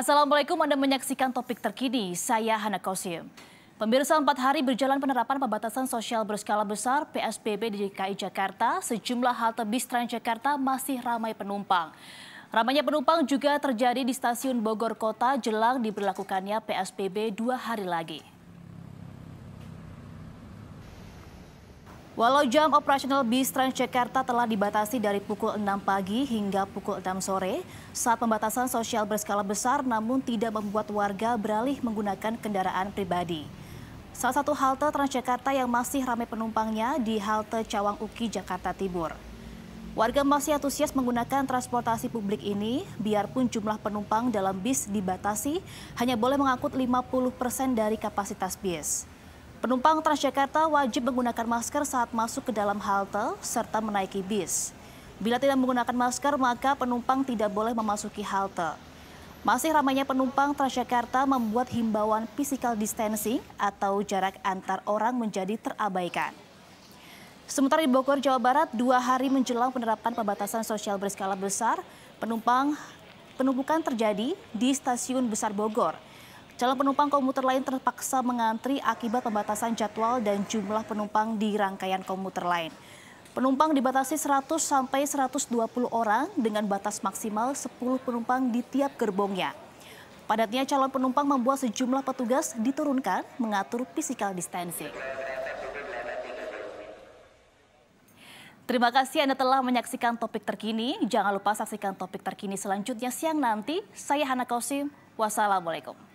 Assalamualaikum, Anda menyaksikan topik terkini. Saya Hana Kosim. Pemirsa empat hari berjalan penerapan pembatasan sosial berskala besar PSBB di DKI Jakarta, sejumlah halte bis Transjakarta masih ramai penumpang. Ramainya penumpang juga terjadi di stasiun Bogor Kota jelang diberlakukannya PSBB dua hari lagi. Walau jam operasional bis Transjakarta telah dibatasi dari pukul 6 pagi hingga pukul 6 sore, saat pembatasan sosial berskala besar namun tidak membuat warga beralih menggunakan kendaraan pribadi. Salah satu halte Transjakarta yang masih ramai penumpangnya di halte Cawang Uki, Jakarta Timur. Warga masih antusias menggunakan transportasi publik ini, biarpun jumlah penumpang dalam bis dibatasi, hanya boleh mengangkut 50 persen dari kapasitas bis. Penumpang Transjakarta wajib menggunakan masker saat masuk ke dalam halte serta menaiki bis. Bila tidak menggunakan masker, maka penumpang tidak boleh memasuki halte. Masih ramainya penumpang Transjakarta membuat himbauan physical distancing atau jarak antar orang menjadi terabaikan. Sementara di Bogor, Jawa Barat, dua hari menjelang penerapan pembatasan sosial berskala besar, penumpang penumpukan terjadi di Stasiun Besar Bogor – Calon penumpang komuter lain terpaksa mengantri akibat pembatasan jadwal dan jumlah penumpang di rangkaian komuter lain. Penumpang dibatasi 100 sampai 120 orang dengan batas maksimal 10 penumpang di tiap gerbongnya. Padatnya calon penumpang membuat sejumlah petugas diturunkan mengatur physical distancing. Terima kasih Anda telah menyaksikan topik terkini. Jangan lupa saksikan topik terkini selanjutnya siang nanti. Saya Hana Kausim. wassalamualaikum.